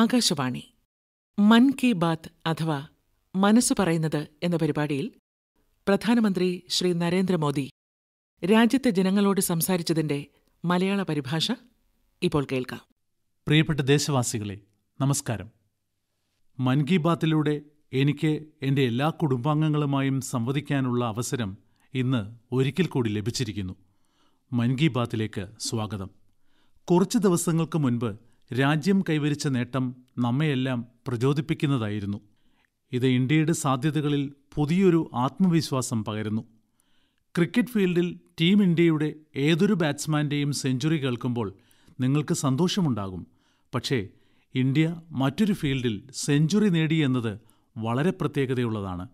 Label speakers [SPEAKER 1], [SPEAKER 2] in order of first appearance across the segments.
[SPEAKER 1] ആകാശവാണി മൻ കി ബാത്ത് അഥവാ മനസ്സ് പറയുന്നത് എന്ന പരിപാടിയിൽ പ്രധാനമന്ത്രി ശ്രീ നരേന്ദ്രമോദി രാജ്യത്തെ ജനങ്ങളോട് സംസാരിച്ചതിന്റെ മലയാള പരിഭാഷ ഇപ്പോൾ കേൾക്കാം പ്രിയപ്പെട്ട ദേശവാസികളെ നമസ്കാരം മൻ കി ബാത്തിലൂടെ എനിക്ക് എൻ്റെ എല്ലാ കുടുംബാംഗങ്ങളുമായും സംവദിക്കാനുള്ള അവസരം ഇന്ന് ഒരിക്കൽ കൂടി ലഭിച്ചിരിക്കുന്നു മൻ കി ബാത്തിലേക്ക് സ്വാഗതം കുറച്ച് ദിവസങ്ങൾക്ക് മുൻപ് രാജ്യം കൈവരിച്ച നേട്ടം നമ്മെയെല്ലാം പ്രചോദിപ്പിക്കുന്നതായിരുന്നു ഇത് ഇന്ത്യയുടെ സാധ്യതകളിൽ പുതിയൊരു ആത്മവിശ്വാസം പകരുന്നു ക്രിക്കറ്റ് ഫീൽഡിൽ ടീം ഇന്ത്യയുടെ ഏതൊരു ബാറ്റ്സ്മാൻ്റെയും സെഞ്ചുറി കേൾക്കുമ്പോൾ നിങ്ങൾക്ക് സന്തോഷമുണ്ടാകും പക്ഷേ ഇന്ത്യ മറ്റൊരു ഫീൽഡിൽ സെഞ്ചുറി നേടി എന്നത് വളരെ പ്രത്യേകതയുള്ളതാണ്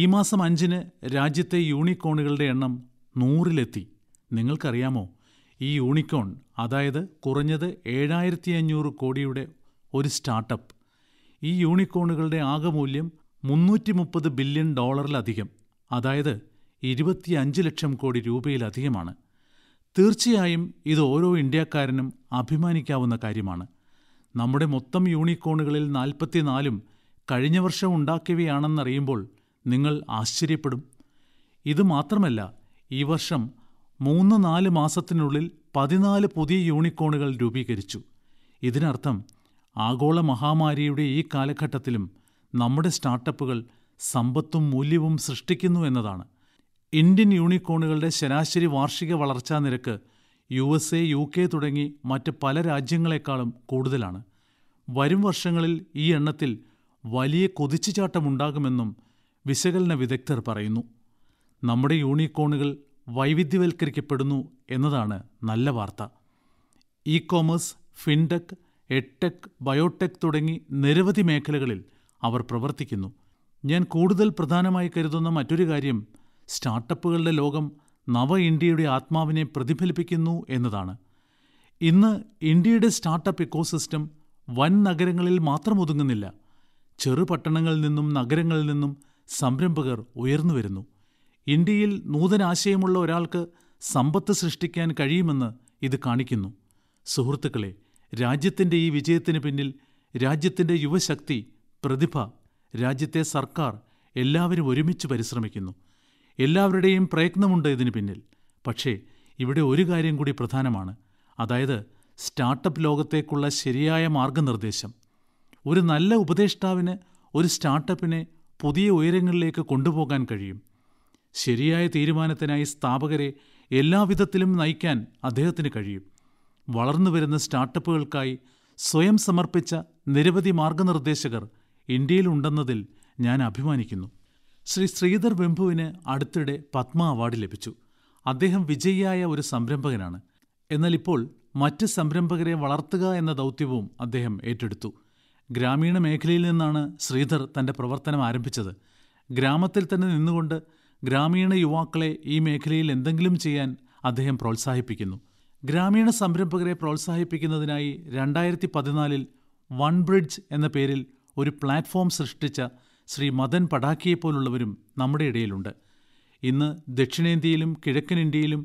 [SPEAKER 1] ഈ മാസം അഞ്ചിന് രാജ്യത്തെ യൂണിക്കോണുകളുടെ എണ്ണം നൂറിലെത്തി നിങ്ങൾക്കറിയാമോ ഈ യൂണിക്കോൺ അതായത് കുറഞ്ഞത് ഏഴായിരത്തി അഞ്ഞൂറ് കോടിയുടെ ഒരു സ്റ്റാർട്ടപ്പ് ഈ യൂണിക്കോണുകളുടെ ആകെ മൂല്യം മുന്നൂറ്റി മുപ്പത് ബില്യൺ ഡോളറിലധികം അതായത് ഇരുപത്തിയഞ്ച് ലക്ഷം കോടി രൂപയിലധികമാണ് തീർച്ചയായും ഇത് ഓരോ ഇന്ത്യക്കാരനും അഭിമാനിക്കാവുന്ന കാര്യമാണ് നമ്മുടെ മൊത്തം യൂണിക്കോണുകളിൽ നാൽപ്പത്തിനാലും കഴിഞ്ഞ വർഷം ഉണ്ടാക്കിയവയാണെന്നറിയുമ്പോൾ നിങ്ങൾ ആശ്ചര്യപ്പെടും ഇത് മാത്രമല്ല ഈ വർഷം മൂന്ന് നാല് മാസത്തിനുള്ളിൽ പതിനാല് പുതിയ യൂണിക്കോണുകൾ രൂപീകരിച്ചു ഇതിനർത്ഥം ആഗോള മഹാമാരിയുടെ ഈ കാലഘട്ടത്തിലും നമ്മുടെ സ്റ്റാർട്ടപ്പുകൾ സമ്പത്തും മൂല്യവും സൃഷ്ടിക്കുന്നു എന്നതാണ് ഇന്ത്യൻ യൂണിക്കോണുകളുടെ ശരാശരി വാർഷിക വളർച്ചാ നിരക്ക് U S A U K തുടങ്ങി മറ്റ് പല രാജ്യങ്ങളെക്കാളും കൂടുതലാണ് വരും വർഷങ്ങളിൽ ഈ എണ്ണത്തിൽ വലിയ കുതിച്ചുചാട്ടമുണ്ടാകുമെന്നും വിശകലന വിദഗ്ധർ പറയുന്നു നമ്മുടെ യൂണിക്കോണുകൾ വൈവിധ്യവൽക്കരിക്കപ്പെടുന്നു എന്നതാണ് നല്ല വാർത്ത e commerce fintech edtech biotech തുടങ്ങി നിരവധി മേഖലകളിൽ അവർ പ്രവർത്തിക്കുന്നു ഞാൻ കൂടുതൽ പ്രധാനമായി കരുതുന്ന മറ്റൊരു കാര്യം സ്റ്റാർട്ടപ്പുകളുടെ ലോകം നവ ഇന്ത്യയുടെ ആത്മാവിനെ പ്രതിഫലിപ്പിക്കുന്നു എന്നതാണ് ഇന്ന് ഇന്ത്യയുടെ സ്റ്റാർട്ടപ്പ് ഇക്കോസിസ്റ്റം വൻ നഗരങ്ങളിൽ മാത്രം ഒതുങ്ങുന്നില്ല ചെറുപട്ടണങ്ങളിൽ നിന്നും നഗരങ്ങളിൽ നിന്നും സംരംഭകർ ഉയർന്നു വരുന്നു ഇന്ത്യയിൽ നൂതനാശയമുള്ള ഒരാൾക്ക് സമ്പത്ത് സൃഷ്ടിക്കാൻ കഴിയുമെന്ന് ഇത് കാണിക്കുന്നു. സുഹൃത്തുക്കളെ, രാജ്യത്തിന്റെ ഈ വിജയത്തിന് പിന്നിൽ രാജ്യത്തിന്റെ യുവശക്തി, പ്രതിഭ, രാജ്യത്തെ സർക്കാർ എല്ലാവരും ഒരുമിച്ച് പരിശ്രമിക്കുന്നു. എല്ലാവരുടെയും പ്രയത്നമുണ്ട് ഇതിന് പിന്നിൽ. പക്ഷേ ഇവിടെ ഒരു കാര്യം കൂടി പ്രധാനമാണ്, അതായത് സ്റ്റാർട്ടപ്പ് ലോകത്തേക്കുള്ള ശരിയായ മാർഗ്ഗനിർദ്ദേശം. ഒരു നല്ല ഉപദേഷ്ടാവിന് ഒരു സ്റ്റാർട്ടപ്പിനെ പുതിയ ഉയരങ്ങളിലേക്ക് കൊണ്ടുപോകാൻ കഴിയും. ശരിയായ തീരുമാനത്തിനായി സ്ഥാപകരെ എല്ലാവിധത്തിലും നയിക്കാൻ അദ്ദേഹത്തിന് കഴിയും വളർന്നുവരുന്ന സ്റ്റാർട്ടപ്പുകൾക്കായി സ്വയം സമർപ്പിച്ച നിരവധി മാർഗനിർദ്ദേശകർ ഇന്ത്യയിലുണ്ടെന്നതിൽ ഞാൻ അഭിമാനിക്കുന്നു ശ്രീ ശ്രീധർ വെമ്പുവിന് അടുത്തിടെ പത്മ അവാർഡ് ലഭിച്ചു അദ്ദേഹം വിജയിയായ ഒരു സംരംഭകനാണ് എന്നാൽ ഇപ്പോൾ മറ്റ് സംരംഭകരെ വളർത്തുക എന്ന ദൗത്യവും അദ്ദേഹം ഏറ്റെടുത്തു ഗ്രാമീണ മേഖലയിൽ നിന്നാണ് ശ്രീധർ തന്റെ പ്രവർത്തനം ആരംഭിച്ചത് ഗ്രാമത്തിൽ തന്നെ നിന്നുകൊണ്ട് ഗ്രാമീണ യുവാക്കളെ ഈ മേഖലയിൽ എന്തെങ്കിലും ചെയ്യാൻ അദ്ദേഹം പ്രോത്സാഹിപ്പിക്കുന്നു ഗ്രാമീണ സംരംഭകരെ പ്രോത്സാഹിപ്പിക്കുന്നതിനായി രണ്ടായിരത്തി പതിനാലിൽ വൺ ബ്രിഡ്ജ് എന്ന പേരിൽ ഒരു പ്ലാറ്റ്ഫോം സൃഷ്ടിച്ച ശ്രീ മദൻ പടാക്കിയെപ്പോലുള്ളവരും നമ്മുടെ ഇടയിലുണ്ട് ഇന്ന് ദക്ഷിണേന്ത്യയിലും കിഴക്കൻ ഇന്ത്യയിലും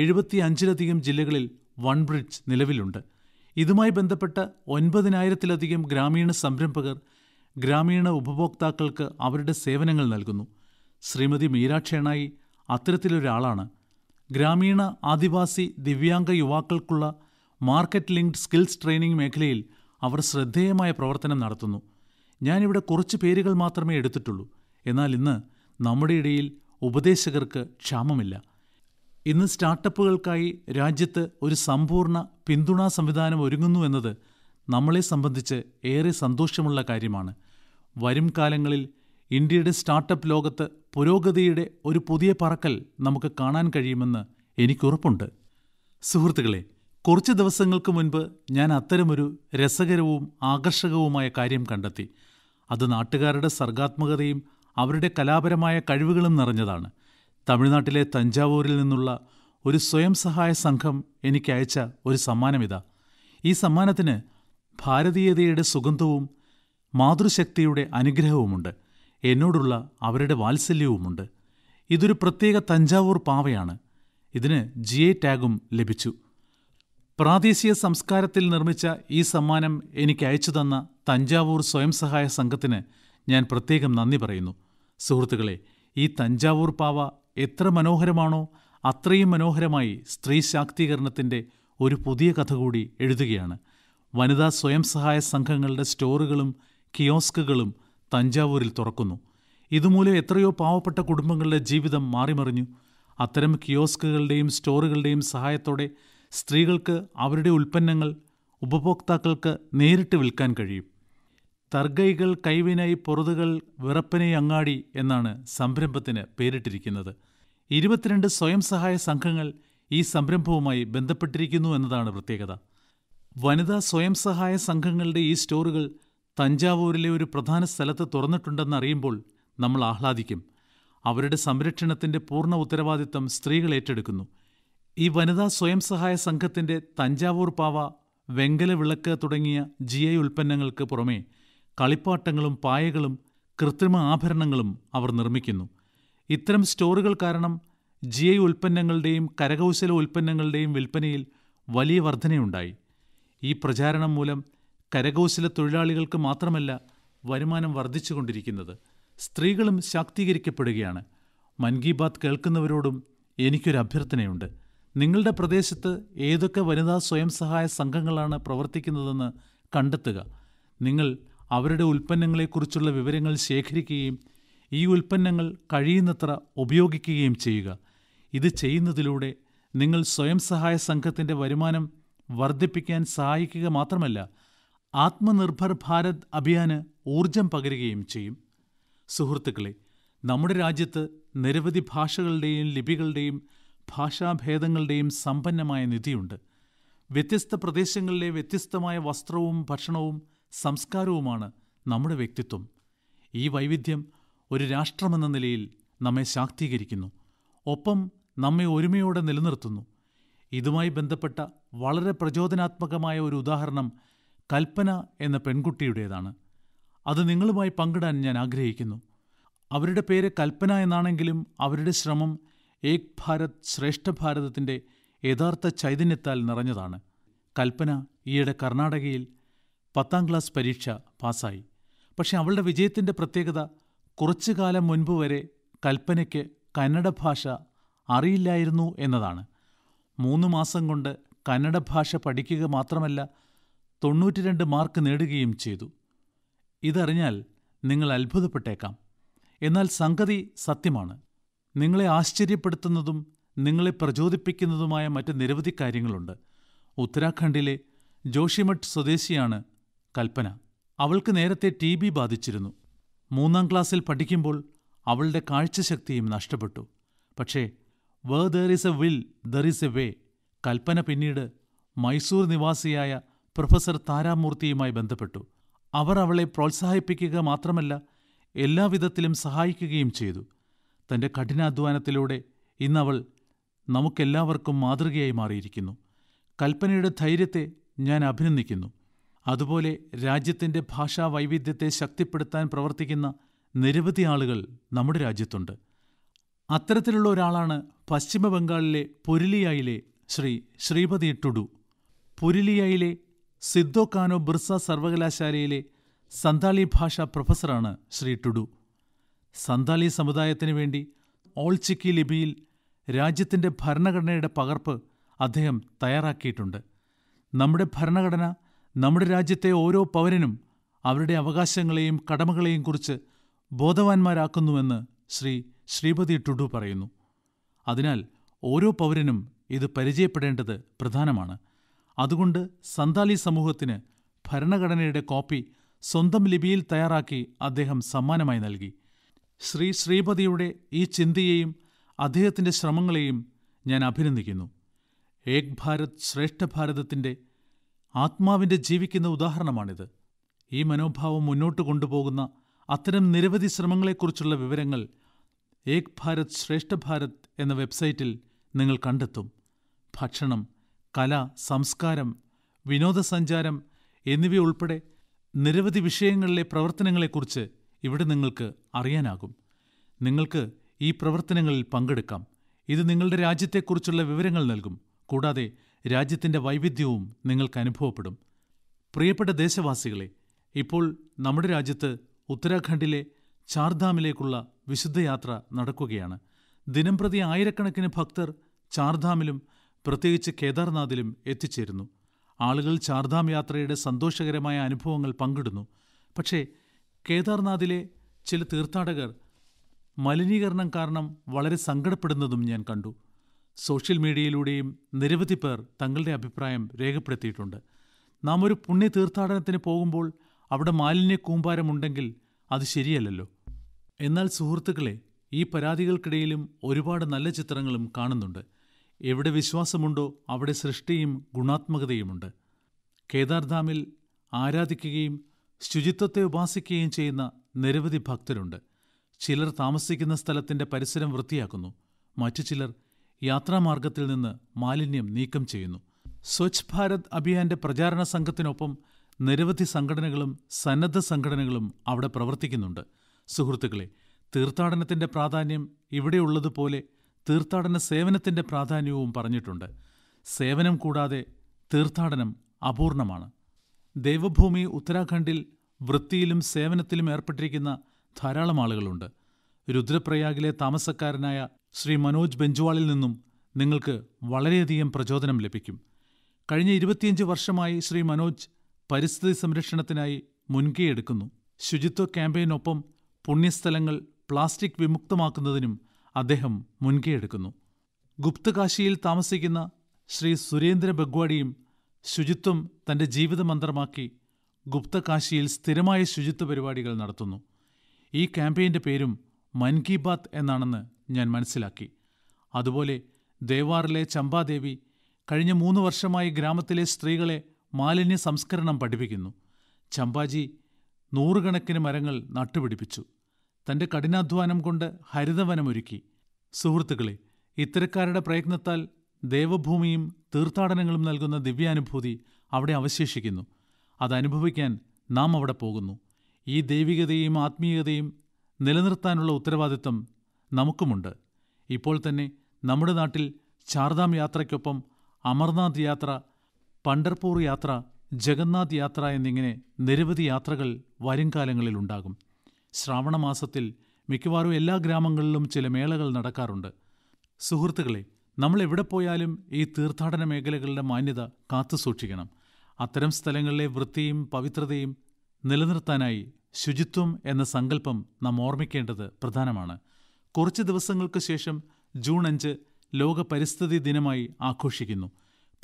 [SPEAKER 1] എഴുപത്തി അഞ്ചിലധികം ജില്ലകളിൽ വൺ ബ്രിഡ്ജ് നിലവിലുണ്ട് ഇതുമായി ബന്ധപ്പെട്ട ഒൻപതിനായിരത്തിലധികം ഗ്രാമീണ സംരംഭകർ ഗ്രാമീണ ഉപഭോക്താക്കൾക്ക് അവരുടെ സേവനങ്ങൾ നൽകുന്നു ശ്രീമതി മീരാക്ഷേണായി അത്തരത്തിലൊരാളാണ് ഗ്രാമീണ ആദിവാസി ദിവ്യാംഗ യുവാക്കൾക്കുള്ള മാർക്കറ്റ് ലിങ്ക്ഡ് സ്കിൽസ് ട്രെയിനിംഗ് മേഖലയിൽ അവർ ശ്രദ്ധേയമായ പ്രവർത്തനം നടത്തുന്നു ഞാനിവിടെ കുറച്ച് പേരുകൾ മാത്രമേ എടുത്തിട്ടുള്ളൂ എന്നാൽ ഇന്ന് നമ്മുടെ ഇടയിൽ ഉപദേശകർക്ക് ക്ഷാമമില്ല ഇന്ന് സ്റ്റാർട്ടപ്പുകൾക്കായി രാജ്യത്ത് ഒരു സമ്പൂർണ്ണ പിന്തുണാ സംവിധാനം ഒരുങ്ങുന്നു എന്നത് നമ്മളെ സംബന്ധിച്ച് ഏറെ സന്തോഷമുള്ള കാര്യമാണ് വരും കാലങ്ങളിൽ ഇന്ത്യയുടെ സ്റ്റാർട്ടപ്പ് ലോകത്ത് പുരോഗതിയുടെ ഒരു പുതിയ പറക്കൽ നമുക്ക് കാണാൻ കഴിയുമെന്ന് എനിക്കുറപ്പുണ്ട് സുഹൃത്തുക്കളെ കുറച്ച് ദിവസങ്ങൾക്ക് മുൻപ് ഞാൻ അത്തരമൊരു രസകരവും ആകർഷകവുമായ കാര്യം കണ്ടെത്തി അത് നാട്ടുകാരുടെ സർഗാത്മകതയും അവരുടെ കലാപരമായ കഴിവുകളും നിറഞ്ഞതാണ് തമിഴ്നാട്ടിലെ തഞ്ചാവൂരിൽ നിന്നുള്ള ഒരു സ്വയം സഹായ സംഘം എനിക്ക് അയച്ച ഒരു സമ്മാനമിതാ ഈ സമ്മാനത്തിന് ഭാരതീയതയുടെ സുഗന്ധവും മാതൃശക്തിയുടെ അനുഗ്രഹവുമുണ്ട് എന്നോടുള്ള അവരുടെ വാത്സല്യവുമുണ്ട് ഇതൊരു പ്രത്യേക തഞ്ചാവൂർ പാവയാണ് ഇതിന് ജി എ ടാഗും ലഭിച്ചു പ്രാദേശിക സംസ്കാരത്തിൽ നിർമ്മിച്ച ഈ സമ്മാനം എനിക്ക് അയച്ചു തന്ന തഞ്ചാവൂർ സ്വയം സഹായ സംഘത്തിന് ഞാൻ പ്രത്യേകം നന്ദി പറയുന്നു സുഹൃത്തുക്കളെ ഈ തഞ്ചാവൂർ പാവ എത്ര മനോഹരമാണോ അത്രയും മനോഹരമായി സ്ത്രീ ശാക്തീകരണത്തിൻ്റെ ഒരു പുതിയ കഥ കൂടി എഴുതുകയാണ് വനിതാ സ്വയം സഹായ സംഘങ്ങളുടെ സ്റ്റോറുകളും കിയോസ്കുകളും തഞ്ചാവൂരിൽ തുറക്കുന്നു ഇതുമൂലം എത്രയോ പാവപ്പെട്ട കുടുംബങ്ങളുടെ ജീവിതം മാറിമറിഞ്ഞു അത്തരം കിയോസ്കുകളുടെയും സ്റ്റോറുകളുടെയും സഹായത്തോടെ സ്ത്രീകൾക്ക് അവരുടെ ഉൽപ്പന്നങ്ങൾ ഉപഭോക്താക്കൾക്ക് നേരിട്ട് വിൽക്കാൻ കഴിയും തർഗൈകൾ കൈവിനായി പൊറുതുകൾ വിറപ്പനെ അങ്ങാടി എന്നാണ് സംരംഭത്തിന് പേരിട്ടിരിക്കുന്നത് ഇരുപത്തിരണ്ട് സ്വയം സഹായ സംഘങ്ങൾ ഈ സംരംഭവുമായി ബന്ധപ്പെട്ടിരിക്കുന്നു എന്നതാണ് പ്രത്യേകത വനിതാ സ്വയം സഹായ സംഘങ്ങളുടെ ഈ സ്റ്റോറുകൾ തഞ്ചാവൂരിലെ ഒരു പ്രധാന സ്ഥലത്ത് അറിയുമ്പോൾ നമ്മൾ ആഹ്ലാദിക്കും അവരുടെ സംരക്ഷണത്തിന്റെ പൂർണ്ണ ഉത്തരവാദിത്തം സ്ത്രീകൾ ഏറ്റെടുക്കുന്നു ഈ വനിതാ സ്വയം സഹായ സംഘത്തിന്റെ തഞ്ചാവൂർ പാവ വെങ്കല വിളക്ക് തുടങ്ങിയ ജി ഐ ഉൽപ്പന്നങ്ങൾക്ക് പുറമെ കളിപ്പാട്ടങ്ങളും പായകളും കൃത്രിമ ആഭരണങ്ങളും അവർ നിർമ്മിക്കുന്നു ഇത്തരം സ്റ്റോറുകൾ കാരണം ജി ഐ ഉൽപ്പന്നങ്ങളുടെയും കരകൗശല ഉൽപ്പന്നങ്ങളുടെയും വിൽപ്പനയിൽ വലിയ വർധനയുണ്ടായി ഈ പ്രചാരണം മൂലം കരകൗശല തൊഴിലാളികൾക്ക് മാത്രമല്ല വരുമാനം വർദ്ധിച്ചുകൊണ്ടിരിക്കുന്നത് സ്ത്രീകളും ശാക്തീകരിക്കപ്പെടുകയാണ് മൻ കി ബാത് കേൾക്കുന്നവരോടും എനിക്കൊരു അഭ്യർത്ഥനയുണ്ട് നിങ്ങളുടെ പ്രദേശത്ത് ഏതൊക്കെ വനിതാ സ്വയം സഹായ സംഘങ്ങളാണ് പ്രവർത്തിക്കുന്നതെന്ന് കണ്ടെത്തുക നിങ്ങൾ അവരുടെ ഉൽപ്പന്നങ്ങളെക്കുറിച്ചുള്ള വിവരങ്ങൾ ശേഖരിക്കുകയും ഈ ഉൽപ്പന്നങ്ങൾ കഴിയുന്നത്ര ഉപയോഗിക്കുകയും ചെയ്യുക ഇത് ചെയ്യുന്നതിലൂടെ നിങ്ങൾ സ്വയം സഹായ സംഘത്തിൻ്റെ വരുമാനം വർദ്ധിപ്പിക്കാൻ സഹായിക്കുക മാത്രമല്ല ആത്മനിർഭർ ഭാരത് അഭിയാന് ഊർജം പകരുകയും ചെയ്യും സുഹൃത്തുക്കളെ നമ്മുടെ രാജ്യത്ത് നിരവധി ഭാഷകളുടെയും ലിപികളുടെയും ഭാഷാഭേദങ്ങളുടെയും സമ്പന്നമായ നിധിയുണ്ട് വ്യത്യസ്ത പ്രദേശങ്ങളിലെ വ്യത്യസ്തമായ വസ്ത്രവും ഭക്ഷണവും സംസ്കാരവുമാണ് നമ്മുടെ വ്യക്തിത്വം ഈ വൈവിധ്യം ഒരു രാഷ്ട്രമെന്ന നിലയിൽ നമ്മെ ശാക്തീകരിക്കുന്നു ഒപ്പം നമ്മെ ഒരുമയോടെ നിലനിർത്തുന്നു ഇതുമായി ബന്ധപ്പെട്ട വളരെ പ്രചോദനാത്മകമായ ഒരു ഉദാഹരണം കൽപ്പന എന്ന പെൺകുട്ടിയുടേതാണ് അത് നിങ്ങളുമായി പങ്കിടാൻ ഞാൻ ആഗ്രഹിക്കുന്നു അവരുടെ പേര് കൽപ്പന എന്നാണെങ്കിലും അവരുടെ ശ്രമം ഏക് ഭാരത് ശ്രേഷ്ഠ ഭാരതത്തിൻ്റെ യഥാർത്ഥ ചൈതന്യത്താൽ നിറഞ്ഞതാണ് കൽപ്പന ഈയിടെ കർണാടകയിൽ പത്താം ക്ലാസ് പരീക്ഷ പാസ്സായി പക്ഷെ അവളുടെ വിജയത്തിൻ്റെ പ്രത്യേകത കുറച്ചു കാലം മുൻപ് വരെ കൽപ്പനയ്ക്ക് കന്നഡ ഭാഷ അറിയില്ലായിരുന്നു എന്നതാണ് മൂന്ന് മാസം കൊണ്ട് കന്നഡ ഭാഷ പഠിക്കുക മാത്രമല്ല തൊണ്ണൂറ്റിരണ്ട് മാർക്ക് നേടുകയും ചെയ്തു ഇതറിഞ്ഞാൽ നിങ്ങൾ അത്ഭുതപ്പെട്ടേക്കാം എന്നാൽ സംഗതി സത്യമാണ് നിങ്ങളെ ആശ്ചര്യപ്പെടുത്തുന്നതും നിങ്ങളെ പ്രചോദിപ്പിക്കുന്നതുമായ മറ്റ് നിരവധി കാര്യങ്ങളുണ്ട് ഉത്തരാഖണ്ഡിലെ ജോഷിമഠ് സ്വദേശിയാണ് കൽപ്പന അവൾക്ക് നേരത്തെ ടി ബി ബാധിച്ചിരുന്നു മൂന്നാം ക്ലാസ്സിൽ പഠിക്കുമ്പോൾ അവളുടെ കാഴ്ചശക്തിയും നഷ്ടപ്പെട്ടു പക്ഷേ where there is a will there is a way Kalpana പിന്നീട് മൈസൂർ നിവാസിയായ പ്രൊഫസർ താരാമൂർത്തിയുമായി ബന്ധപ്പെട്ടു അവർ അവളെ പ്രോത്സാഹിപ്പിക്കുക മാത്രമല്ല എല്ലാവിധത്തിലും സഹായിക്കുകയും ചെയ്തു തൻ്റെ കഠിനാധ്വാനത്തിലൂടെ ഇന്നവൾ നമുക്കെല്ലാവർക്കും മാതൃകയായി മാറിയിരിക്കുന്നു കൽപ്പനയുടെ ധൈര്യത്തെ ഞാൻ അഭിനന്ദിക്കുന്നു അതുപോലെ രാജ്യത്തിൻ്റെ ഭാഷാ വൈവിധ്യത്തെ ശക്തിപ്പെടുത്താൻ പ്രവർത്തിക്കുന്ന നിരവധി ആളുകൾ നമ്മുടെ രാജ്യത്തുണ്ട് അത്തരത്തിലുള്ള ഒരാളാണ് പശ്ചിമ ബംഗാളിലെ പുരുലിയയിലെ ശ്രീ ശ്രീപതി ടുഡു പുരുലിയയിലെ സിദ്ദോ കാനോ ബിർസ സർവകലാശാലയിലെ സന്താളി ഭാഷ പ്രൊഫസറാണ് ശ്രീ ടുഡു സന്താളി സമുദായത്തിനു വേണ്ടി ചിക്കി ലിപിയിൽ രാജ്യത്തിൻ്റെ ഭരണഘടനയുടെ പകർപ്പ് അദ്ദേഹം തയ്യാറാക്കിയിട്ടുണ്ട് നമ്മുടെ ഭരണഘടന നമ്മുടെ രാജ്യത്തെ ഓരോ പൗരനും അവരുടെ അവകാശങ്ങളെയും കടമകളെയും കുറിച്ച് ബോധവാന്മാരാക്കുന്നുവെന്ന് ശ്രീ ശ്രീപതി ടുഡു പറയുന്നു അതിനാൽ ഓരോ പൗരനും ഇത് പരിചയപ്പെടേണ്ടത് പ്രധാനമാണ് അതുകൊണ്ട് സന്താലി സമൂഹത്തിന് ഭരണഘടനയുടെ കോപ്പി സ്വന്തം ലിപിയിൽ തയ്യാറാക്കി അദ്ദേഹം സമ്മാനമായി നൽകി ശ്രീ ശ്രീപതിയുടെ ഈ ചിന്തയെയും അദ്ദേഹത്തിൻ്റെ ശ്രമങ്ങളെയും ഞാൻ അഭിനന്ദിക്കുന്നു ഏക് ഭാരത് ശ്രേഷ്ഠ ഭാരതത്തിൻ്റെ ആത്മാവിൻ്റെ ജീവിക്കുന്ന ഉദാഹരണമാണിത് ഈ മനോഭാവം മുന്നോട്ട് കൊണ്ടുപോകുന്ന അത്തരം നിരവധി ശ്രമങ്ങളെക്കുറിച്ചുള്ള വിവരങ്ങൾ ഏക് ഭാരത് ശ്രേഷ്ഠ ഭാരത് എന്ന വെബ്സൈറ്റിൽ നിങ്ങൾ കണ്ടെത്തും ഭക്ഷണം കല സംസ്കാരം വിനോദസഞ്ചാരം എന്നിവയുൾപ്പെടെ നിരവധി വിഷയങ്ങളിലെ പ്രവർത്തനങ്ങളെക്കുറിച്ച് ഇവിടെ നിങ്ങൾക്ക് അറിയാനാകും നിങ്ങൾക്ക് ഈ പ്രവർത്തനങ്ങളിൽ പങ്കെടുക്കാം ഇത് നിങ്ങളുടെ രാജ്യത്തെക്കുറിച്ചുള്ള വിവരങ്ങൾ നൽകും കൂടാതെ രാജ്യത്തിൻ്റെ വൈവിധ്യവും നിങ്ങൾക്ക് അനുഭവപ്പെടും പ്രിയപ്പെട്ട ദേശവാസികളെ ഇപ്പോൾ നമ്മുടെ രാജ്യത്ത് ഉത്തരാഖണ്ഡിലെ ചാർധാമിലേക്കുള്ള വിശുദ്ധയാത്ര നടക്കുകയാണ് ദിനംപ്രതി ആയിരക്കണക്കിന് ഭക്തർ ചാർധാമിലും പ്രത്യേകിച്ച് കേദാർനാഥിലും എത്തിച്ചേരുന്നു ആളുകൾ ചാർധാം യാത്രയുടെ സന്തോഷകരമായ അനുഭവങ്ങൾ പങ്കിടുന്നു പക്ഷേ കേദാർനാഥിലെ ചില തീർത്ഥാടകർ മലിനീകരണം കാരണം വളരെ സങ്കടപ്പെടുന്നതും ഞാൻ കണ്ടു സോഷ്യൽ മീഡിയയിലൂടെയും നിരവധി പേർ തങ്ങളുടെ അഭിപ്രായം രേഖപ്പെടുത്തിയിട്ടുണ്ട് നാം ഒരു പുണ്യ തീർത്ഥാടനത്തിന് പോകുമ്പോൾ അവിടെ മാലിന്യ കൂമ്പാരമുണ്ടെങ്കിൽ അത് ശരിയല്ലല്ലോ എന്നാൽ സുഹൃത്തുക്കളെ ഈ പരാതികൾക്കിടയിലും ഒരുപാട് നല്ല ചിത്രങ്ങളും കാണുന്നുണ്ട് എവിടെ വിശ്വാസമുണ്ടോ അവിടെ സൃഷ്ടിയും ഗുണാത്മകതയുമുണ്ട് കേദാർധാമിൽ ആരാധിക്കുകയും ശുചിത്വത്തെ ഉപാസിക്കുകയും ചെയ്യുന്ന നിരവധി ഭക്തരുണ്ട് ചിലർ താമസിക്കുന്ന സ്ഥലത്തിന്റെ പരിസരം വൃത്തിയാക്കുന്നു മറ്റു ചിലർ യാത്രാമാർഗത്തിൽ നിന്ന് മാലിന്യം നീക്കം ചെയ്യുന്നു സ്വച്ഛ് ഭാരത് അഭിയാന്റെ പ്രചാരണ സംഘത്തിനൊപ്പം നിരവധി സംഘടനകളും സന്നദ്ധ സംഘടനകളും അവിടെ പ്രവർത്തിക്കുന്നുണ്ട് സുഹൃത്തുക്കളെ തീർത്ഥാടനത്തിന്റെ പ്രാധാന്യം ഇവിടെയുള്ളതുപോലെ തീർത്ഥാടന സേവനത്തിൻ്റെ പ്രാധാന്യവും പറഞ്ഞിട്ടുണ്ട് സേവനം കൂടാതെ തീർത്ഥാടനം അപൂർണമാണ് ദേവഭൂമി ഉത്തരാഖണ്ഡിൽ വൃത്തിയിലും സേവനത്തിലും ഏർപ്പെട്ടിരിക്കുന്ന ധാരാളം ആളുകളുണ്ട് രുദ്രപ്രയാഗിലെ താമസക്കാരനായ ശ്രീ മനോജ് ബെഞ്ച്വാളിൽ നിന്നും നിങ്ങൾക്ക് വളരെയധികം പ്രചോദനം ലഭിക്കും കഴിഞ്ഞ ഇരുപത്തിയഞ്ച് വർഷമായി ശ്രീ മനോജ് പരിസ്ഥിതി സംരക്ഷണത്തിനായി മുൻകൈയെടുക്കുന്നു ശുചിത്വ ക്യാമ്പയിനൊപ്പം പുണ്യസ്ഥലങ്ങൾ പ്ലാസ്റ്റിക് വിമുക്തമാക്കുന്നതിനും അദ്ദേഹം മുൻകൈയെടുക്കുന്നു ഗുപ്തകാശിയിൽ താമസിക്കുന്ന ശ്രീ സുരേന്ദ്ര ബഗ്വാടിയും ശുചിത്വം തൻ്റെ ജീവിതമന്ത്രമാക്കി ഗുപ്തകാശിയിൽ സ്ഥിരമായ ശുചിത്വ പരിപാടികൾ നടത്തുന്നു ഈ ക്യാമ്പയിൻ്റെ പേരും മൻ കി ബാത്ത് എന്നാണെന്ന് ഞാൻ മനസ്സിലാക്കി അതുപോലെ ദേവാറിലെ ചമ്പാദേവി കഴിഞ്ഞ മൂന്ന് വർഷമായി ഗ്രാമത്തിലെ സ്ത്രീകളെ മാലിന്യ സംസ്കരണം പഠിപ്പിക്കുന്നു ചമ്പാജി നൂറുകണക്കിന് മരങ്ങൾ നട്ടുപിടിപ്പിച്ചു തന്റെ കഠിനാധ്വാനം കൊണ്ട് ഹരിതവനമൊരുക്കി സുഹൃത്തുക്കളെ ഇത്തരക്കാരുടെ പ്രയത്നത്താൽ ദേവഭൂമിയും തീർത്ഥാടനങ്ങളും നൽകുന്ന ദിവ്യാനുഭൂതി അവിടെ അവശേഷിക്കുന്നു അതനുഭവിക്കാൻ നാം അവിടെ പോകുന്നു ഈ ദൈവികതയും ആത്മീയതയും നിലനിർത്താനുള്ള ഉത്തരവാദിത്തം നമുക്കുമുണ്ട് ഇപ്പോൾ തന്നെ നമ്മുടെ നാട്ടിൽ ചാർദാം യാത്രയ്ക്കൊപ്പം അമർനാഥ് യാത്ര പണ്ടർപൂർ യാത്ര ജഗന്നാഥ് യാത്ര എന്നിങ്ങനെ നിരവധി യാത്രകൾ വരും കാലങ്ങളിലുണ്ടാകും ശ്രാവണമാസത്തിൽ മിക്കവാറും എല്ലാ ഗ്രാമങ്ങളിലും ചില മേളകൾ നടക്കാറുണ്ട് സുഹൃത്തുക്കളെ നമ്മൾ എവിടെ പോയാലും ഈ തീർത്ഥാടന മേഖലകളുടെ മാന്യത കാത്തു സൂക്ഷിക്കണം അത്തരം സ്ഥലങ്ങളിലെ വൃത്തിയും പവിത്രതയും നിലനിർത്താനായി ശുചിത്വം എന്ന സങ്കല്പം നാം ഓർമ്മിക്കേണ്ടത് പ്രധാനമാണ് കുറച്ച് ദിവസങ്ങൾക്ക് ശേഷം ജൂൺ അഞ്ച് ലോക പരിസ്ഥിതി ദിനമായി ആഘോഷിക്കുന്നു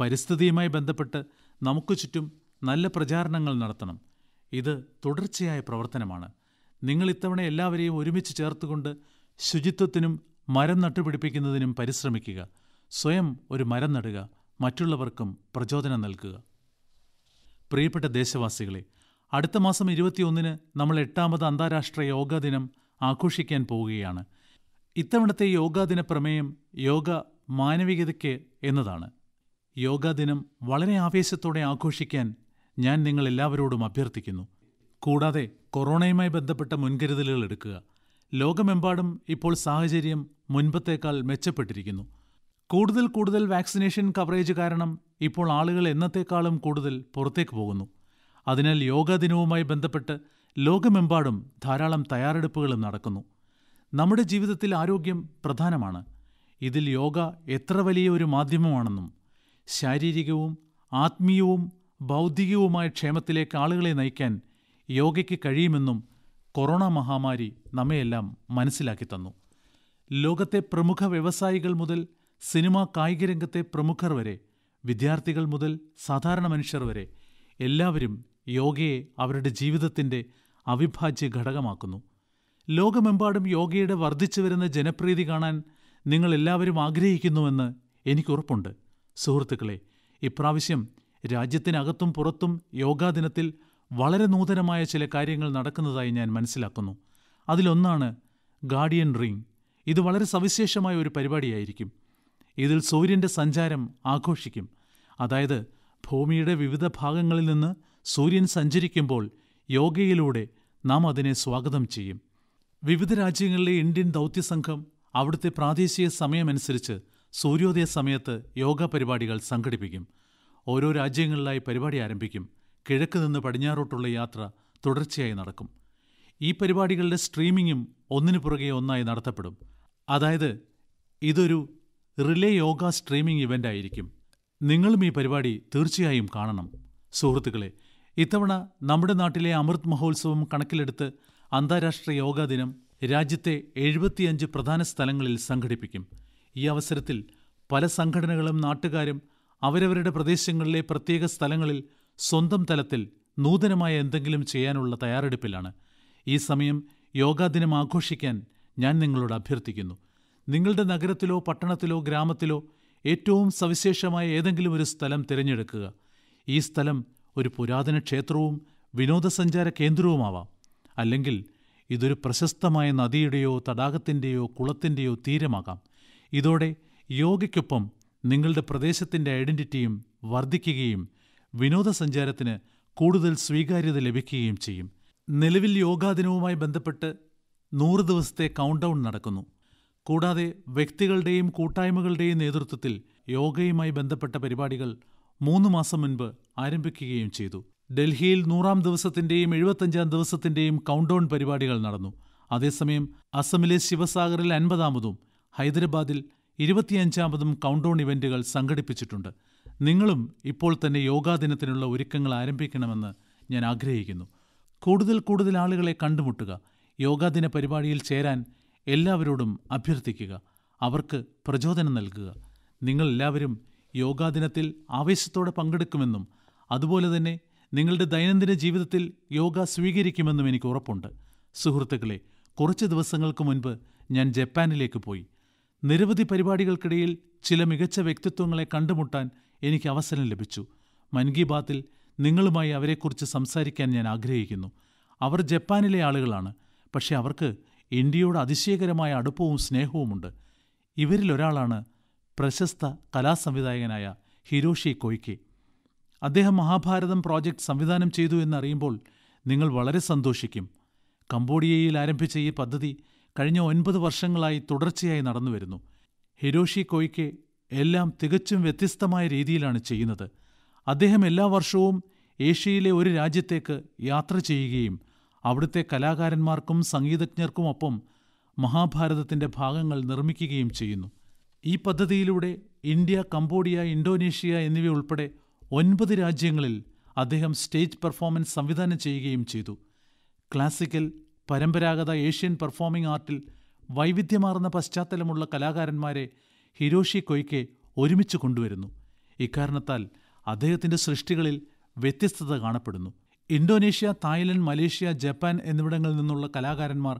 [SPEAKER 1] പരിസ്ഥിതിയുമായി ബന്ധപ്പെട്ട് നമുക്ക് ചുറ്റും നല്ല പ്രചാരണങ്ങൾ നടത്തണം ഇത് തുടർച്ചയായ പ്രവർത്തനമാണ് നിങ്ങൾ ഇത്തവണ എല്ലാവരെയും ഒരുമിച്ച് ചേർത്തുകൊണ്ട് ശുചിത്വത്തിനും മരം നട്ടുപിടിപ്പിക്കുന്നതിനും പരിശ്രമിക്കുക സ്വയം ഒരു മരം നടുക മറ്റുള്ളവർക്കും പ്രചോദനം നൽകുക പ്രിയപ്പെട്ട ദേശവാസികളെ അടുത്ത മാസം ഇരുപത്തിയൊന്നിന് നമ്മൾ എട്ടാമത് അന്താരാഷ്ട്ര യോഗാ ദിനം ആഘോഷിക്കാൻ പോവുകയാണ് ഇത്തവണത്തെ യോഗാ ദിന പ്രമേയം യോഗ മാനവികതയ്ക്ക് എന്നതാണ് യോഗാ ദിനം വളരെ ആവേശത്തോടെ ആഘോഷിക്കാൻ ഞാൻ നിങ്ങളെല്ലാവരോടും അഭ്യർത്ഥിക്കുന്നു കൂടാതെ കൊറോണയുമായി ബന്ധപ്പെട്ട മുൻകരുതലുകൾ എടുക്കുക ലോകമെമ്പാടും ഇപ്പോൾ സാഹചര്യം മുൻപത്തേക്കാൾ മെച്ചപ്പെട്ടിരിക്കുന്നു കൂടുതൽ കൂടുതൽ വാക്സിനേഷൻ കവറേജ് കാരണം ഇപ്പോൾ ആളുകൾ എന്നത്തേക്കാളും കൂടുതൽ പുറത്തേക്ക് പോകുന്നു അതിനാൽ യോഗാ ദിനവുമായി ബന്ധപ്പെട്ട് ലോകമെമ്പാടും ധാരാളം തയ്യാറെടുപ്പുകളും നടക്കുന്നു നമ്മുടെ ജീവിതത്തിൽ ആരോഗ്യം പ്രധാനമാണ് ഇതിൽ യോഗ എത്ര വലിയ ഒരു മാധ്യമമാണെന്നും ശാരീരികവും ആത്മീയവും ബൗദ്ധികവുമായ ക്ഷേമത്തിലേക്ക് ആളുകളെ നയിക്കാൻ യോഗയ്ക്ക് കഴിയുമെന്നും കൊറോണ മഹാമാരി നമ്മയെല്ലാം മനസ്സിലാക്കി തന്നു ലോകത്തെ പ്രമുഖ വ്യവസായികൾ മുതൽ സിനിമ രംഗത്തെ പ്രമുഖർ വരെ വിദ്യാർത്ഥികൾ മുതൽ സാധാരണ മനുഷ്യർ വരെ എല്ലാവരും യോഗയെ അവരുടെ ജീവിതത്തിൻ്റെ അവിഭാജ്യ ഘടകമാക്കുന്നു ലോകമെമ്പാടും യോഗയുടെ വർദ്ധിച്ചു വരുന്ന ജനപ്രീതി കാണാൻ നിങ്ങൾ എല്ലാവരും ആഗ്രഹിക്കുന്നുവെന്ന് എനിക്കുറപ്പുണ്ട് സുഹൃത്തുക്കളെ ഇപ്രാവശ്യം രാജ്യത്തിനകത്തും പുറത്തും യോഗാ ദിനത്തിൽ വളരെ നൂതനമായ ചില കാര്യങ്ങൾ നടക്കുന്നതായി ഞാൻ മനസ്സിലാക്കുന്നു അതിലൊന്നാണ് ഗാർഡിയൻ റിംഗ് ഇത് വളരെ സവിശേഷമായ ഒരു പരിപാടിയായിരിക്കും ഇതിൽ സൂര്യൻ്റെ സഞ്ചാരം ആഘോഷിക്കും അതായത് ഭൂമിയുടെ വിവിധ ഭാഗങ്ങളിൽ നിന്ന് സൂര്യൻ സഞ്ചരിക്കുമ്പോൾ യോഗയിലൂടെ നാം അതിനെ സ്വാഗതം ചെയ്യും വിവിധ രാജ്യങ്ങളിലെ ഇന്ത്യൻ ദൗത്യസംഘം അവിടുത്തെ പ്രാദേശിക സമയമനുസരിച്ച് സൂര്യോദയ സമയത്ത് യോഗ പരിപാടികൾ സംഘടിപ്പിക്കും ഓരോ രാജ്യങ്ങളിലായി പരിപാടി ആരംഭിക്കും കിഴക്ക് നിന്ന് പടിഞ്ഞാറോട്ടുള്ള യാത്ര തുടർച്ചയായി നടക്കും ഈ പരിപാടികളുടെ സ്ട്രീമിങ്ങും ഒന്നിനു പുറകെ ഒന്നായി നടത്തപ്പെടും അതായത് ഇതൊരു റിലേ യോഗ സ്ട്രീമിംഗ് ഇവൻ്റ് ആയിരിക്കും നിങ്ങളും ഈ പരിപാടി തീർച്ചയായും കാണണം സുഹൃത്തുക്കളെ ഇത്തവണ നമ്മുടെ നാട്ടിലെ അമൃത് മഹോത്സവം കണക്കിലെടുത്ത് അന്താരാഷ്ട്ര യോഗാ ദിനം രാജ്യത്തെ എഴുപത്തിയഞ്ച് പ്രധാന സ്ഥലങ്ങളിൽ സംഘടിപ്പിക്കും ഈ അവസരത്തിൽ പല സംഘടനകളും നാട്ടുകാരും അവരവരുടെ പ്രദേശങ്ങളിലെ പ്രത്യേക സ്ഥലങ്ങളിൽ സ്വന്തം തലത്തിൽ നൂതനമായ എന്തെങ്കിലും ചെയ്യാനുള്ള തയ്യാറെടുപ്പിലാണ് ഈ സമയം യോഗാദിനം ആഘോഷിക്കാൻ ഞാൻ നിങ്ങളോട് അഭ്യർത്ഥിക്കുന്നു നിങ്ങളുടെ നഗരത്തിലോ പട്ടണത്തിലോ ഗ്രാമത്തിലോ ഏറ്റവും സവിശേഷമായ ഏതെങ്കിലും ഒരു സ്ഥലം തിരഞ്ഞെടുക്കുക ഈ സ്ഥലം ഒരു പുരാതന ക്ഷേത്രവും വിനോദസഞ്ചാര കേന്ദ്രവുമാവാം അല്ലെങ്കിൽ ഇതൊരു പ്രശസ്തമായ നദിയുടെയോ തടാകത്തിൻ്റെയോ കുളത്തിൻ്റെയോ തീരമാകാം ഇതോടെ യോഗയ്ക്കൊപ്പം നിങ്ങളുടെ പ്രദേശത്തിൻ്റെ ഐഡൻറ്റിറ്റിയും വർദ്ധിക്കുകയും വിനോദസഞ്ചാരത്തിന് കൂടുതൽ സ്വീകാര്യത ലഭിക്കുകയും ചെയ്യും നിലവിൽ യോഗാ ദിനവുമായി ബന്ധപ്പെട്ട് നൂറ് ദിവസത്തെ കൗണ്ട് ഡൗൺ നടക്കുന്നു കൂടാതെ വ്യക്തികളുടെയും കൂട്ടായ്മകളുടെയും നേതൃത്വത്തിൽ യോഗയുമായി ബന്ധപ്പെട്ട പരിപാടികൾ മൂന്ന് മാസം മുൻപ് ആരംഭിക്കുകയും ചെയ്തു ഡൽഹിയിൽ നൂറാം ദിവസത്തിന്റെയും എഴുപത്തഞ്ചാം ദിവസത്തിന്റെയും കൗണ്ട് ഡൗൺ പരിപാടികൾ നടന്നു അതേസമയം അസമിലെ ശിവസാഗറിൽ അൻപതാമതും ഹൈദരാബാദിൽ ഇരുപത്തിയഞ്ചാമതും കൗണ്ട് ഡൗൺ ഇവന്റുകൾ സംഘടിപ്പിച്ചിട്ടുണ്ട് നിങ്ങളും ഇപ്പോൾ തന്നെ യോഗാ ദിനത്തിനുള്ള ഒരുക്കങ്ങൾ ആരംഭിക്കണമെന്ന് ഞാൻ ആഗ്രഹിക്കുന്നു കൂടുതൽ കൂടുതൽ ആളുകളെ കണ്ടുമുട്ടുക യോഗാ ദിന പരിപാടിയിൽ ചേരാൻ എല്ലാവരോടും അഭ്യർത്ഥിക്കുക അവർക്ക് പ്രചോദനം നൽകുക നിങ്ങൾ എല്ലാവരും യോഗാ ദിനത്തിൽ ആവേശത്തോടെ പങ്കെടുക്കുമെന്നും അതുപോലെ തന്നെ നിങ്ങളുടെ ദൈനംദിന ജീവിതത്തിൽ യോഗ സ്വീകരിക്കുമെന്നും എനിക്ക് ഉറപ്പുണ്ട് സുഹൃത്തുക്കളെ കുറച്ച് ദിവസങ്ങൾക്ക് മുൻപ് ഞാൻ ജപ്പാനിലേക്ക് പോയി നിരവധി പരിപാടികൾക്കിടയിൽ ചില മികച്ച വ്യക്തിത്വങ്ങളെ കണ്ടുമുട്ടാൻ എനിക്ക് അവസരം ലഭിച്ചു മൻ കി ബാത്തിൽ നിങ്ങളുമായി അവരെക്കുറിച്ച് സംസാരിക്കാൻ ഞാൻ ആഗ്രഹിക്കുന്നു അവർ ജപ്പാനിലെ ആളുകളാണ് പക്ഷേ അവർക്ക് ഇന്ത്യയോട് അതിശയകരമായ അടുപ്പവും സ്നേഹവുമുണ്ട് ഇവരിലൊരാളാണ് പ്രശസ്ത കലാസംവിധായകനായ ഹിരോഷി കൊയ്ക്കെ അദ്ദേഹം മഹാഭാരതം പ്രോജക്റ്റ് സംവിധാനം ചെയ്തു എന്നറിയുമ്പോൾ നിങ്ങൾ വളരെ സന്തോഷിക്കും കംബോഡിയയിൽ ആരംഭിച്ച ഈ പദ്ധതി കഴിഞ്ഞ ഒൻപത് വർഷങ്ങളായി തുടർച്ചയായി നടന്നുവരുന്നു ഹിരോഷി കൊയ്ക്കെ എല്ലാം തികച്ചും വ്യത്യസ്തമായ രീതിയിലാണ് ചെയ്യുന്നത് അദ്ദേഹം എല്ലാ വർഷവും ഏഷ്യയിലെ ഒരു രാജ്യത്തേക്ക് യാത്ര ചെയ്യുകയും അവിടുത്തെ കലാകാരന്മാർക്കും സംഗീതജ്ഞർക്കുമൊപ്പം മഹാഭാരതത്തിൻ്റെ ഭാഗങ്ങൾ നിർമ്മിക്കുകയും ചെയ്യുന്നു ഈ പദ്ധതിയിലൂടെ ഇന്ത്യ കംബോഡിയ ഇന്തോനേഷ്യ എന്നിവയുൾപ്പെടെ ഒൻപത് രാജ്യങ്ങളിൽ അദ്ദേഹം സ്റ്റേജ് പെർഫോമൻസ് സംവിധാനം ചെയ്യുകയും ചെയ്തു ക്ലാസിക്കൽ പരമ്പരാഗത ഏഷ്യൻ പെർഫോമിംഗ് ആർട്ടിൽ വൈവിധ്യമാർന്ന പശ്ചാത്തലമുള്ള കലാകാരന്മാരെ ഹിരോഷി കൊയ്ക്കെ ഒരുമിച്ച് കൊണ്ടുവരുന്നു ഇക്കാരണത്താൽ അദ്ദേഹത്തിന്റെ സൃഷ്ടികളിൽ വ്യത്യസ്തത കാണപ്പെടുന്നു ഇന്തോനേഷ്യ തായ്ലൻഡ് മലേഷ്യ ജപ്പാൻ എന്നിവിടങ്ങളിൽ നിന്നുള്ള കലാകാരന്മാർ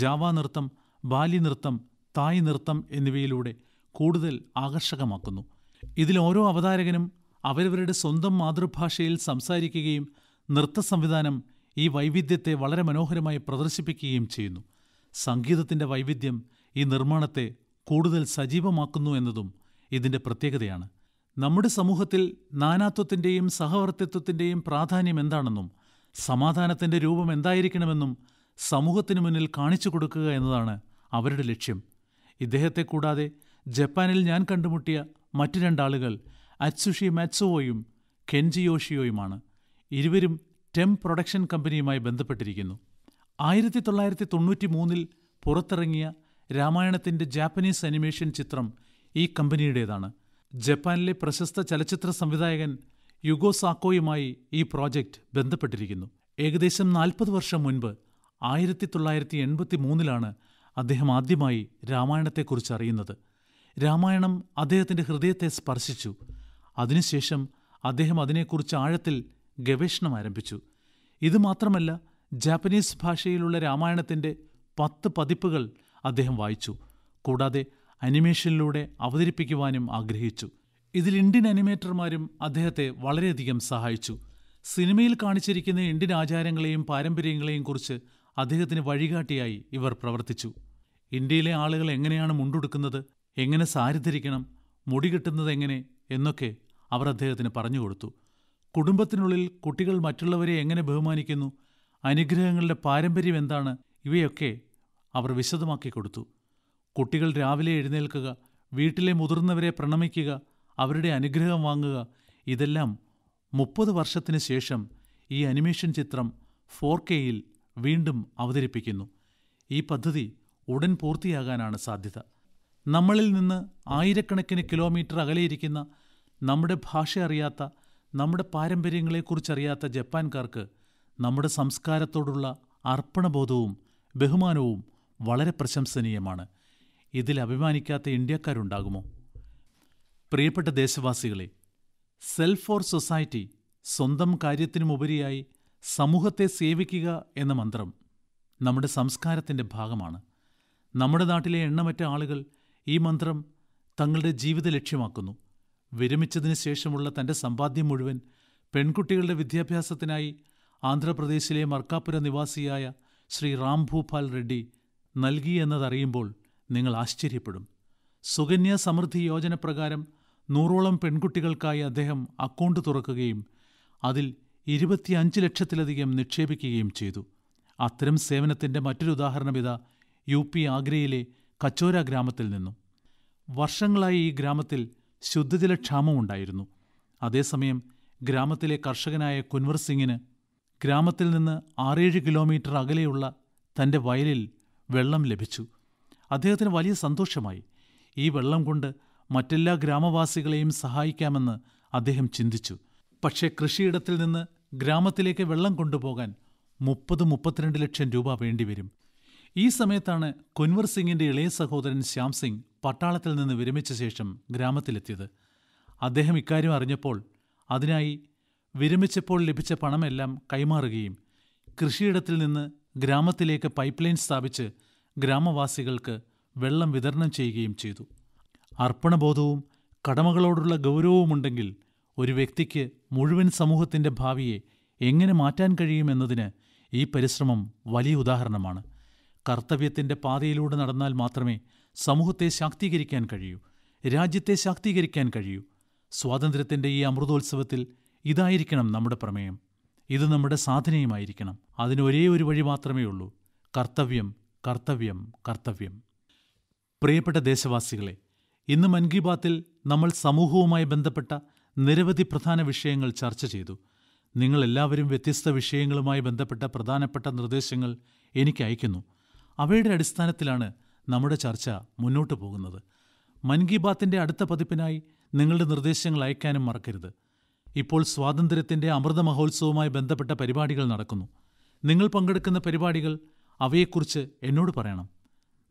[SPEAKER 1] ജാവ നൃത്തം ബാലി നൃത്തം തായ് നൃത്തം എന്നിവയിലൂടെ കൂടുതൽ ആകർഷകമാക്കുന്നു ഇതിൽ ഓരോ അവതാരകനും അവരവരുടെ സ്വന്തം മാതൃഭാഷയിൽ സംസാരിക്കുകയും നൃത്ത സംവിധാനം ഈ വൈവിധ്യത്തെ വളരെ മനോഹരമായി പ്രദർശിപ്പിക്കുകയും ചെയ്യുന്നു സംഗീതത്തിന്റെ വൈവിധ്യം ഈ നിർമ്മാണത്തെ കൂടുതൽ സജീവമാക്കുന്നു എന്നതും ഇതിൻ്റെ പ്രത്യേകതയാണ് നമ്മുടെ സമൂഹത്തിൽ നാനാത്വത്തിൻ്റെയും സഹവർത്തിത്വത്തിൻ്റെയും പ്രാധാന്യം എന്താണെന്നും സമാധാനത്തിൻ്റെ രൂപം എന്തായിരിക്കണമെന്നും സമൂഹത്തിന് മുന്നിൽ കാണിച്ചു കൊടുക്കുക എന്നതാണ് അവരുടെ ലക്ഷ്യം ഇദ്ദേഹത്തെ കൂടാതെ ജപ്പാനിൽ ഞാൻ കണ്ടുമുട്ടിയ മറ്റു രണ്ടാളുകൾ അറ്റ്സുഷി മാറ്റ്സുവോയും കെൻജിയോഷിയോയുമാണ് ഇരുവരും ടെം പ്രൊഡക്ഷൻ കമ്പനിയുമായി ബന്ധപ്പെട്ടിരിക്കുന്നു ആയിരത്തി തൊള്ളായിരത്തി തൊണ്ണൂറ്റി മൂന്നിൽ പുറത്തിറങ്ങിയ രാമായണത്തിൻ്റെ ജാപ്പനീസ് അനിമേഷൻ ചിത്രം ഈ കമ്പനിയുടേതാണ് ജപ്പാനിലെ പ്രശസ്ത ചലച്ചിത്ര സംവിധായകൻ യുഗോ സാക്കോയുമായി ഈ പ്രോജക്റ്റ് ബന്ധപ്പെട്ടിരിക്കുന്നു ഏകദേശം നാൽപ്പത് വർഷം മുൻപ് ആയിരത്തി തൊള്ളായിരത്തി എൺപത്തി മൂന്നിലാണ് അദ്ദേഹം ആദ്യമായി രാമായണത്തെക്കുറിച്ച് അറിയുന്നത് രാമായണം അദ്ദേഹത്തിൻ്റെ ഹൃദയത്തെ സ്പർശിച്ചു അതിനുശേഷം അദ്ദേഹം അതിനെക്കുറിച്ച് ആഴത്തിൽ ഗവേഷണം ആരംഭിച്ചു ഇത് മാത്രമല്ല ജാപ്പനീസ് ഭാഷയിലുള്ള രാമായണത്തിൻ്റെ പത്ത് പതിപ്പുകൾ അദ്ദേഹം വായിച്ചു കൂടാതെ അനിമേഷനിലൂടെ അവതരിപ്പിക്കുവാനും ആഗ്രഹിച്ചു ഇതിൽ ഇന്ത്യൻ അനിമേറ്റർമാരും അദ്ദേഹത്തെ വളരെയധികം സഹായിച്ചു സിനിമയിൽ കാണിച്ചിരിക്കുന്ന ഇന്ത്യൻ ആചാരങ്ങളെയും പാരമ്പര്യങ്ങളെയും കുറിച്ച് അദ്ദേഹത്തിന് വഴികാട്ടിയായി ഇവർ പ്രവർത്തിച്ചു ഇന്ത്യയിലെ ആളുകൾ എങ്ങനെയാണ് മുണ്ടുടുക്കുന്നത് എങ്ങനെ സാരി ധരിക്കണം മുടി കെട്ടുന്നത് എങ്ങനെ എന്നൊക്കെ അവർ അദ്ദേഹത്തിന് പറഞ്ഞുകൊടുത്തു കുടുംബത്തിനുള്ളിൽ കുട്ടികൾ മറ്റുള്ളവരെ എങ്ങനെ ബഹുമാനിക്കുന്നു അനുഗ്രഹങ്ങളുടെ പാരമ്പര്യം എന്താണ് ഇവയൊക്കെ അവർ വിശദമാക്കി കൊടുത്തു കുട്ടികൾ രാവിലെ എഴുന്നേൽക്കുക വീട്ടിലെ മുതിർന്നവരെ പ്രണമിക്കുക അവരുടെ അനുഗ്രഹം വാങ്ങുക ഇതെല്ലാം മുപ്പത് വർഷത്തിന് ശേഷം ഈ അനിമേഷൻ ചിത്രം ഫോർ കെയിൽ വീണ്ടും അവതരിപ്പിക്കുന്നു ഈ പദ്ധതി ഉടൻ പൂർത്തിയാകാനാണ് സാധ്യത നമ്മളിൽ നിന്ന് ആയിരക്കണക്കിന് കിലോമീറ്റർ അകലെയിരിക്കുന്ന നമ്മുടെ ഭാഷ അറിയാത്ത നമ്മുടെ പാരമ്പര്യങ്ങളെക്കുറിച്ചറിയാത്ത ജപ്പാൻകാർക്ക് നമ്മുടെ സംസ്കാരത്തോടുള്ള അർപ്പണബോധവും ബഹുമാനവും വളരെ പ്രശംസനീയമാണ് ഇതിൽ അഭിമാനിക്കാത്ത ഇന്ത്യക്കാരുണ്ടാകുമോ പ്രിയപ്പെട്ട ദേശവാസികളെ സെൽഫ് ഫോർ സൊസൈറ്റി സ്വന്തം കാര്യത്തിനുമുപരിയായി സമൂഹത്തെ സേവിക്കുക എന്ന മന്ത്രം നമ്മുടെ സംസ്കാരത്തിൻ്റെ ഭാഗമാണ് നമ്മുടെ നാട്ടിലെ എണ്ണമറ്റ ആളുകൾ ഈ മന്ത്രം തങ്ങളുടെ ജീവിത ലക്ഷ്യമാക്കുന്നു വിരമിച്ചതിന് ശേഷമുള്ള തൻ്റെ സമ്പാദ്യം മുഴുവൻ പെൺകുട്ടികളുടെ വിദ്യാഭ്യാസത്തിനായി ആന്ധ്രാപ്രദേശിലെ മർക്കാപുര നിവാസിയായ ശ്രീ റാം ഭൂപാൽ റെഡ്ഡി നൽകി എന്നതറിയുമ്പോൾ നിങ്ങൾ ആശ്ചര്യപ്പെടും സുകന്യാ സമൃദ്ധി യോജന പ്രകാരം നൂറോളം പെൺകുട്ടികൾക്കായി അദ്ദേഹം അക്കൗണ്ട് തുറക്കുകയും അതിൽ ഇരുപത്തിയഞ്ച് ലക്ഷത്തിലധികം നിക്ഷേപിക്കുകയും ചെയ്തു അത്തരം സേവനത്തിൻ്റെ മറ്റൊരു ഉദാഹരണം ഇതാ യു പി ആഗ്രയിലെ കച്ചോര ഗ്രാമത്തിൽ നിന്നും വർഷങ്ങളായി ഈ ഗ്രാമത്തിൽ ശുദ്ധജല ഉണ്ടായിരുന്നു അതേസമയം ഗ്രാമത്തിലെ കർഷകനായ കുൻവർ സിംഗിന് ഗ്രാമത്തിൽ നിന്ന് ആറേഴ് കിലോമീറ്റർ അകലെയുള്ള തൻ്റെ വയലിൽ വെള്ളം ലഭിച്ചു അദ്ദേഹത്തിന് വലിയ സന്തോഷമായി ഈ വെള്ളം കൊണ്ട് മറ്റെല്ലാ ഗ്രാമവാസികളെയും സഹായിക്കാമെന്ന് അദ്ദേഹം ചിന്തിച്ചു പക്ഷേ കൃഷിയിടത്തിൽ നിന്ന് ഗ്രാമത്തിലേക്ക് വെള്ളം കൊണ്ടുപോകാൻ മുപ്പത് മുപ്പത്തിരണ്ട് ലക്ഷം രൂപ വേണ്ടിവരും ഈ സമയത്താണ് കുൻവർ സിംഗിന്റെ ഇളയ സഹോദരൻ ശ്യാം സിംഗ് പട്ടാളത്തിൽ നിന്ന് വിരമിച്ച ശേഷം ഗ്രാമത്തിലെത്തിയത് അദ്ദേഹം ഇക്കാര്യം അറിഞ്ഞപ്പോൾ അതിനായി വിരമിച്ചപ്പോൾ ലഭിച്ച പണമെല്ലാം കൈമാറുകയും കൃഷിയിടത്തിൽ നിന്ന് ഗ്രാമത്തിലേക്ക് പൈപ്പ് ലൈൻ സ്ഥാപിച്ച് ഗ്രാമവാസികൾക്ക് വെള്ളം വിതരണം ചെയ്യുകയും ചെയ്തു അർപ്പണബോധവും കടമകളോടുള്ള ഗൗരവവുമുണ്ടെങ്കിൽ ഒരു വ്യക്തിക്ക് മുഴുവൻ സമൂഹത്തിൻ്റെ ഭാവിയെ എങ്ങനെ മാറ്റാൻ കഴിയുമെന്നതിന് ഈ പരിശ്രമം വലിയ ഉദാഹരണമാണ് കർത്തവ്യത്തിൻ്റെ പാതയിലൂടെ നടന്നാൽ മാത്രമേ സമൂഹത്തെ ശാക്തീകരിക്കാൻ കഴിയൂ രാജ്യത്തെ ശാക്തീകരിക്കാൻ കഴിയൂ സ്വാതന്ത്ര്യത്തിൻ്റെ ഈ അമൃതോത്സവത്തിൽ ഇതായിരിക്കണം നമ്മുടെ പ്രമേയം ഇത് നമ്മുടെ സാധനയുമായിരിക്കണം അതിന് ഒരേ ഒരു വഴി മാത്രമേ ഉള്ളൂ കർത്തവ്യം കർത്തവ്യം കർത്തവ്യം പ്രിയപ്പെട്ട ദേശവാസികളെ ഇന്ന് മൻ കി ബാത്തിൽ നമ്മൾ സമൂഹവുമായി ബന്ധപ്പെട്ട നിരവധി പ്രധാന വിഷയങ്ങൾ ചർച്ച ചെയ്തു നിങ്ങൾ എല്ലാവരും വ്യത്യസ്ത വിഷയങ്ങളുമായി ബന്ധപ്പെട്ട പ്രധാനപ്പെട്ട നിർദ്ദേശങ്ങൾ എനിക്ക് അയക്കുന്നു അവയുടെ അടിസ്ഥാനത്തിലാണ് നമ്മുടെ ചർച്ച മുന്നോട്ട് പോകുന്നത് മൻ കി ബാത്തിൻ്റെ അടുത്ത പതിപ്പിനായി നിങ്ങളുടെ നിർദ്ദേശങ്ങൾ അയക്കാനും മറക്കരുത് ഇപ്പോൾ സ്വാതന്ത്ര്യത്തിന്റെ അമൃത മഹോത്സവവുമായി ബന്ധപ്പെട്ട പരിപാടികൾ നടക്കുന്നു നിങ്ങൾ പങ്കെടുക്കുന്ന പരിപാടികൾ അവയെക്കുറിച്ച് എന്നോട് പറയണം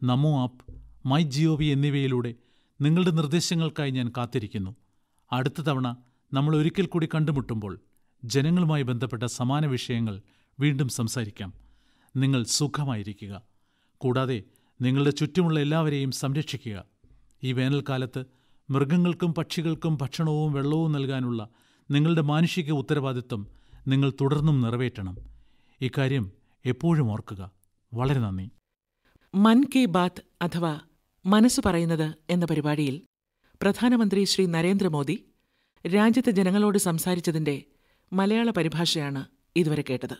[SPEAKER 1] നമോ ആപ്പ് മൈ ജിഒവി എന്നിവയിലൂടെ നിങ്ങളുടെ നിർദ്ദേശങ്ങൾക്കായി ഞാൻ കാത്തിരിക്കുന്നു അടുത്ത തവണ നമ്മൾ ഒരിക്കൽ കൂടി കണ്ടുമുട്ടുമ്പോൾ ജനങ്ങളുമായി ബന്ധപ്പെട്ട സമാന വിഷയങ്ങൾ വീണ്ടും സംസാരിക്കാം നിങ്ങൾ സുഖമായിരിക്കുക കൂടാതെ നിങ്ങളുടെ ചുറ്റുമുള്ള എല്ലാവരെയും സംരക്ഷിക്കുക ഈ വേനൽക്കാലത്ത് മൃഗങ്ങൾക്കും പക്ഷികൾക്കും ഭക്ഷണവും വെള്ളവും നൽകാനുള്ള നിങ്ങളുടെ മാനുഷിക ഉത്തരവാദിത്വം നിങ്ങൾ തുടർന്നും നിറവേറ്റണം ഇക്കാര്യം എപ്പോഴും ഓർക്കുക വളരെ നന്ദി മൻ കെ ബാത്ത് അഥവാ മനസ്സ് പറയുന്നത് എന്ന പരിപാടിയിൽ പ്രധാനമന്ത്രി ശ്രീ നരേന്ദ്രമോദി രാജ്യത്തെ ജനങ്ങളോട് സംസാരിച്ചതിൻ്റെ മലയാള പരിഭാഷയാണ് ഇതുവരെ കേട്ടത്